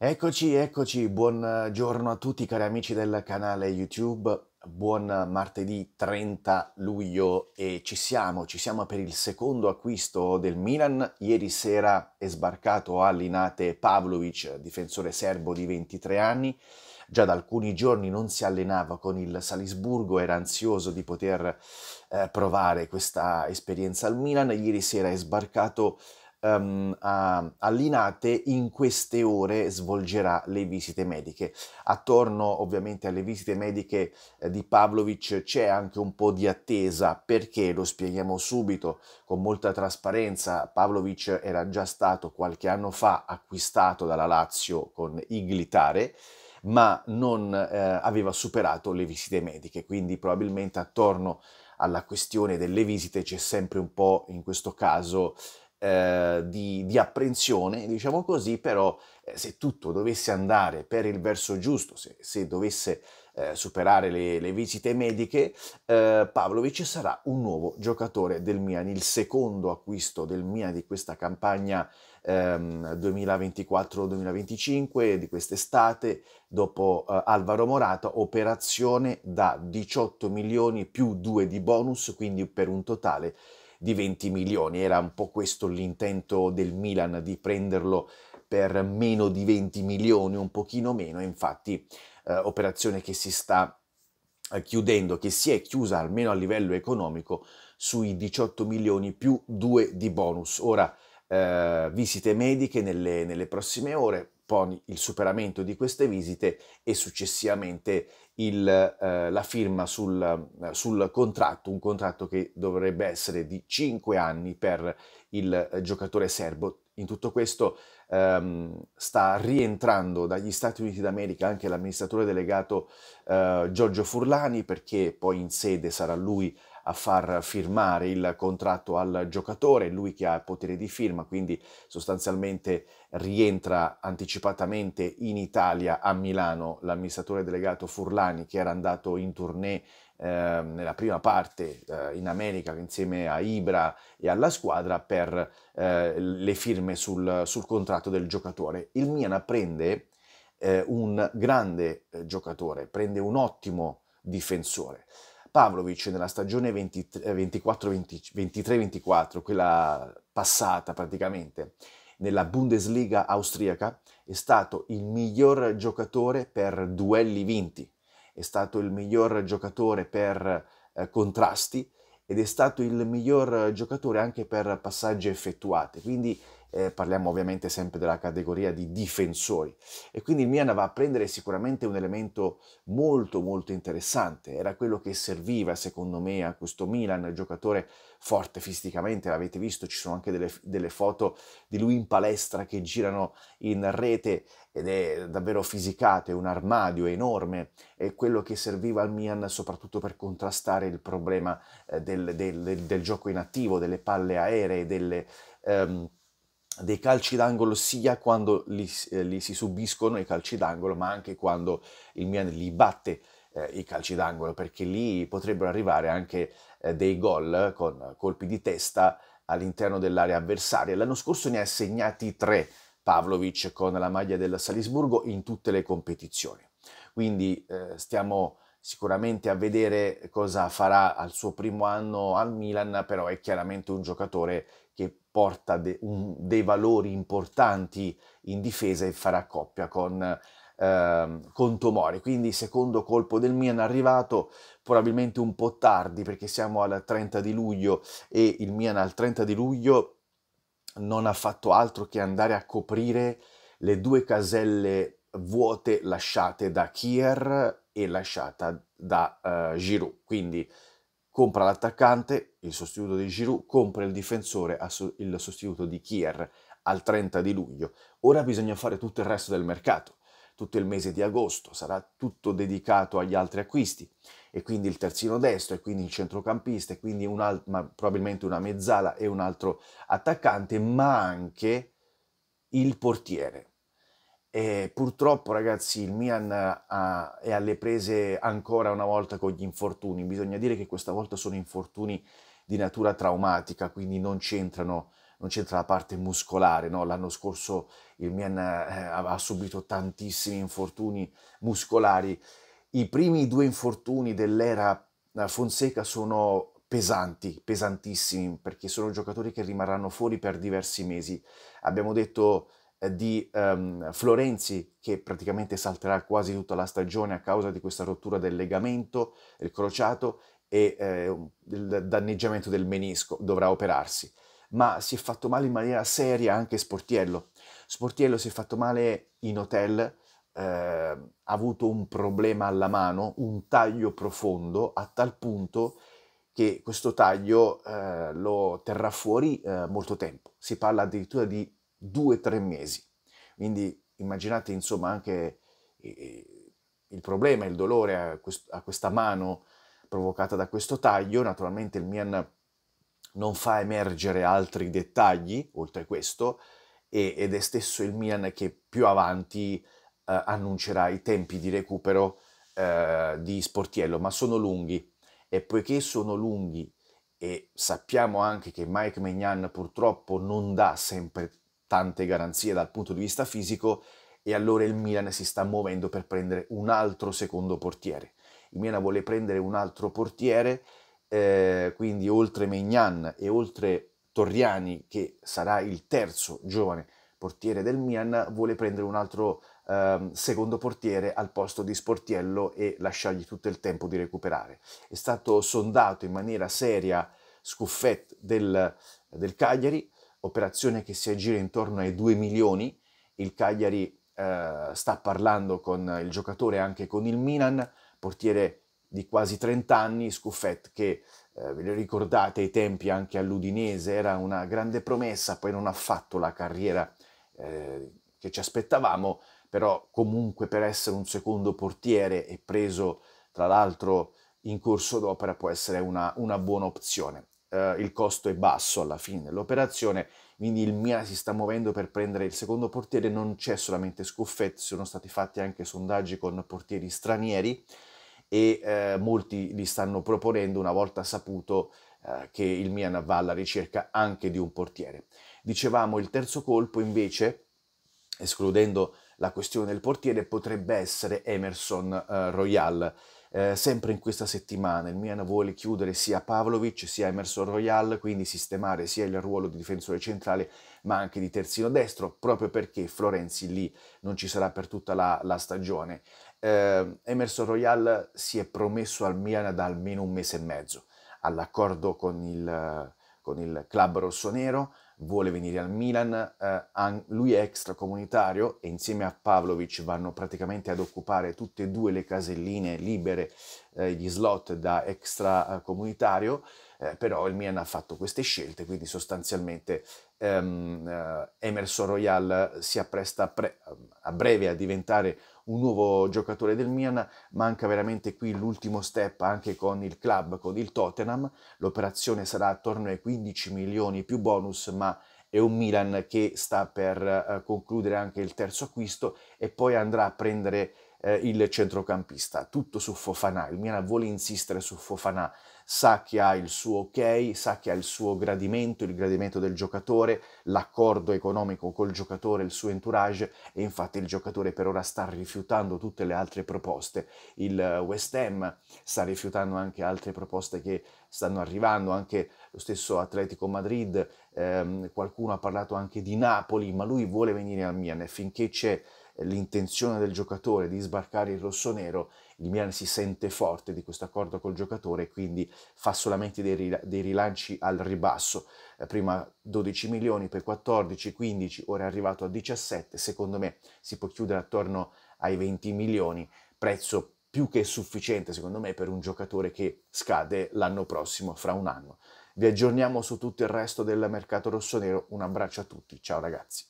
Eccoci, eccoci, buongiorno eh, a tutti cari amici del canale YouTube, buon martedì 30 luglio e ci siamo, ci siamo per il secondo acquisto del Milan. Ieri sera è sbarcato all'inate Pavlovic, difensore serbo di 23 anni, già da alcuni giorni non si allenava con il Salisburgo, era ansioso di poter eh, provare questa esperienza al Milan, ieri sera è sbarcato um, a, all'INATE in queste ore svolgerà le visite mediche. Attorno ovviamente alle visite mediche eh, di Pavlovic c'è anche un po' di attesa perché lo spieghiamo subito con molta trasparenza. Pavlovic era già stato qualche anno fa acquistato dalla Lazio con Iglitare ma non eh, aveva superato le visite mediche, quindi probabilmente attorno alla questione delle visite c'è sempre un po' in questo caso eh, di, di, apprensione, diciamo così, però eh, se tutto dovesse andare per il verso giusto, se, se dovesse eh, superare le, le, visite mediche, eh, Pavlovic sarà un nuovo giocatore del Milan, il secondo acquisto del Milan di questa campagna ehm, 2024-2025, di quest'estate, dopo eh, Alvaro Morata, operazione da 18 milioni più 2 di bonus, quindi per un totale di di 20 milioni. Era un po' questo l'intento del Milan di prenderlo per meno di 20 milioni, un pochino meno, infatti eh, operazione che si sta eh, chiudendo, che si è chiusa almeno a livello economico sui 18 milioni più 2 di bonus. Ora eh, visite mediche nelle, nelle prossime ore, con il superamento di queste visite e successivamente il, eh, la firma sul, eh, sul, contratto, un contratto che dovrebbe essere di 5 anni per il eh, giocatore serbo. In tutto questo ehm, sta rientrando dagli Stati Uniti d'America anche l'amministratore delegato eh, Giorgio Furlani perché poi in sede sarà lui a far firmare il contratto al giocatore, lui che ha potere di firma, quindi sostanzialmente rientra anticipatamente in Italia a Milano l'amministratore delegato Furlani che era andato in tournée Ehm, nella prima parte eh, in America insieme a Ibra e alla squadra per eh, le firme sul, sul, contratto del giocatore. Il Milan prende eh, un grande eh, giocatore, prende un ottimo difensore. Pavlovic nella stagione 23-24, eh, quella passata praticamente, nella Bundesliga austriaca, è stato il miglior giocatore per duelli vinti, è stato il miglior giocatore per eh, contrasti ed è stato il miglior giocatore anche per passaggi effettuati. Quindi eh, parliamo ovviamente sempre della categoria di difensori e quindi il Milan va a prendere sicuramente un elemento molto molto interessante, era quello che serviva secondo me a questo Milan, giocatore forte fisicamente, l'avete visto, ci sono anche delle, delle foto di lui in palestra che girano in rete ed è davvero fisicato, è un armadio enorme, è quello che serviva al Milan soprattutto per contrastare il problema del, eh, del, del, del gioco inattivo, delle palle aeree, delle... Um, dei calci d'angolo sia quando li, eh, li, si subiscono i calci d'angolo, ma anche quando il Milan li batte eh, i calci d'angolo, perché lì potrebbero arrivare anche eh, dei gol con colpi di testa all'interno dell'area avversaria. L'anno scorso ne ha segnati tre Pavlovic con la maglia del Salisburgo in tutte le competizioni. Quindi eh, stiamo sicuramente a vedere cosa farà al suo primo anno al Milan, però è chiaramente un giocatore che porta de, un, dei valori importanti in difesa e farà coppia con, eh, con Tomori. Quindi secondo colpo del Milan arrivato probabilmente un po' tardi perché siamo al 30 di luglio e il Milan al 30 di luglio non ha fatto altro che andare a coprire le due caselle vuote lasciate da Kier e lasciata da uh, Giroud. Quindi compra l'attaccante, il sostituto di Giroud, compra il difensore, il sostituto di Kier al 30 di luglio. Ora bisogna fare tutto il resto del mercato. Tutto il mese di agosto sarà tutto dedicato agli altri acquisti e quindi il terzino destro e quindi il centrocampista e quindi un alt- ma probabilmente una mezzala e un altro attaccante, ma anche il portiere e purtroppo, ragazzi, il Milan ha, ah, è alle prese ancora una volta con gli infortuni. Bisogna dire che questa volta sono infortuni di natura traumatica, quindi non c'entrano non c'entra la parte muscolare, no? l'anno scorso il Mian eh, ha subito tantissimi infortuni muscolari. I primi due infortuni dell'era eh, Fonseca sono pesanti, pesantissimi, perché sono giocatori che rimarranno fuori per diversi mesi. Abbiamo detto eh, di um, Florenzi che praticamente salterà quasi tutta la stagione a causa di questa rottura del legamento, il crociato e eh, il danneggiamento del menisco, dovrà operarsi. Ma si è fatto male in maniera seria anche Sportiello. Sportiello si è fatto male in hotel, eh, ha avuto un problema alla mano, un taglio profondo a tal punto che questo taglio eh, lo terrà fuori eh, molto tempo. Si parla addirittura di due o tre mesi. Quindi immaginate insomma anche eh, eh, il problema, il dolore a, questa mano provocata da questo taglio. Naturalmente il Mian non fa emergere altri dettagli oltre a questo ed è stesso il Mian che più avanti eh, annuncerà i tempi di recupero eh, di Sportiello, ma sono lunghi e poiché sono lunghi e sappiamo anche che Mike Megnan purtroppo non dà sempre tante garanzie dal punto di vista fisico e allora il Milan si sta muovendo per prendere un altro secondo portiere. Il Milan vuole prendere un altro portiere, eh, quindi oltre Mignan e oltre Torriani, che sarà il terzo giovane portiere del Milan, vuole prendere un altro eh, secondo portiere al posto di Sportiello e lasciargli tutto il tempo di recuperare. È stato sondato in maniera seria Scuffet del, del Cagliari, operazione che si aggira intorno ai 2 milioni, il Cagliari eh, sta parlando con il giocatore anche con il Milan, portiere di quasi 30 anni, Scuffet che eh, ve lo ricordate ai tempi anche all'Udinese era una grande promessa, poi non ha fatto la carriera eh, che ci aspettavamo, però comunque per essere un secondo portiere e preso tra l'altro in corso d'opera può essere una, una buona opzione eh, il costo è basso alla fine dell'operazione, quindi il Milan si sta muovendo per prendere il secondo portiere, non c'è solamente Scuffetti, sono stati fatti anche sondaggi con portieri stranieri e eh, molti li stanno proponendo una volta saputo eh, che il Mian va alla ricerca anche di un portiere. Dicevamo il terzo colpo invece, escludendo la questione del portiere, potrebbe essere Emerson eh, Royal eh, sempre in questa settimana il Milan vuole chiudere sia Pavlovic sia Emerson Royal, quindi sistemare sia il ruolo di difensore centrale ma anche di terzino destro, proprio perché Florenzi lì non ci sarà per tutta la, la stagione. Eh, Emerson Royal si è promesso al Milan da almeno un mese e mezzo all'accordo con il, con il club rossonero, vuole venire al Milan, eh, lui è extracomunitario e insieme a Pavlovic vanno praticamente ad occupare tutte e due le caselline libere, eh, gli slot da extracomunitario, eh, però il Milan ha fatto queste scelte, quindi sostanzialmente ehm, eh, Emerson Royal si appresta a, pre- a breve a diventare un nuovo giocatore del Milan, manca veramente qui l'ultimo step anche con il club, con il Tottenham, l'operazione sarà attorno ai 15 milioni più bonus, ma è un Milan che sta per eh, concludere anche il terzo acquisto e poi andrà a prendere eh, il centrocampista. Tutto su Fofana, il Milan vuole insistere su Fofana, sa che ha il suo ok, sa che ha il suo gradimento, il gradimento del giocatore, l'accordo economico col giocatore, il suo entourage e infatti il giocatore per ora sta rifiutando tutte le altre proposte. Il eh, West Ham sta rifiutando anche altre proposte che stanno arrivando, anche lo stesso Atletico Madrid, ehm, qualcuno ha parlato anche di Napoli, ma lui vuole venire al Milan e finché c'è l'intenzione del giocatore di sbarcare il rossonero, il Milan si sente forte di questo accordo col giocatore e quindi fa solamente dei, ril dei rilanci al ribasso. Eh, prima 12 milioni, poi 14, 15, ora è arrivato a 17, secondo me si può chiudere attorno ai 20 milioni, prezzo più che sufficiente secondo me per un giocatore che scade l'anno prossimo, fra un anno. Vi aggiorniamo su tutto il resto del mercato rossonero, un abbraccio a tutti, ciao ragazzi.